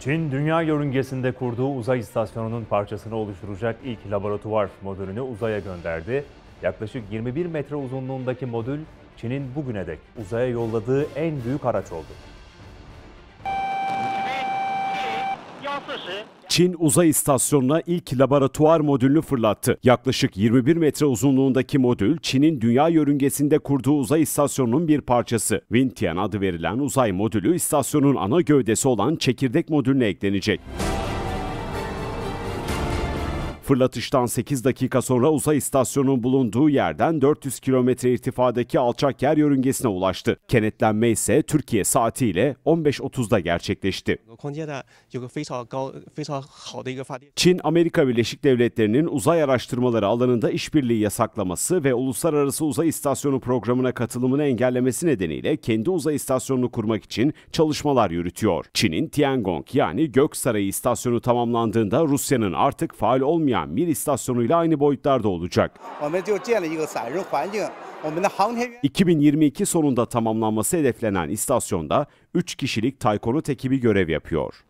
Çin, dünya yörüngesinde kurduğu uzay istasyonunun parçasını oluşturacak ilk laboratuvar modülünü uzaya gönderdi. Yaklaşık 21 metre uzunluğundaki modül, Çin'in bugüne dek uzaya yolladığı en büyük araç oldu. Çin uzay istasyonuna ilk laboratuvar modülünü fırlattı. Yaklaşık 21 metre uzunluğundaki modül Çin'in dünya yörüngesinde kurduğu uzay istasyonunun bir parçası. Wintian adı verilen uzay modülü istasyonun ana gövdesi olan çekirdek modülüne eklenecek. Fırlatıştan 8 dakika sonra uzay istasyonunun bulunduğu yerden 400 kilometre irtifadaki alçak yer yörüngesine ulaştı. Kenetlenme ise Türkiye saatiyle 15.30'da gerçekleşti. Çin, Amerika Birleşik Devletleri'nin uzay araştırmaları alanında işbirliği yasaklaması ve Uluslararası Uzay istasyonu programına katılımını engellemesi nedeniyle kendi uzay istasyonunu kurmak için çalışmalar yürütüyor. Çin'in Tiangong yani Gök Sarayı istasyonu tamamlandığında Rusya'nın artık faal olmayan olmayan bir istasyonuyla aynı boyutlarda olacak. 2022 sonunda tamamlanması hedeflenen istasyonda 3 kişilik Taykonut ekibi görev yapıyor.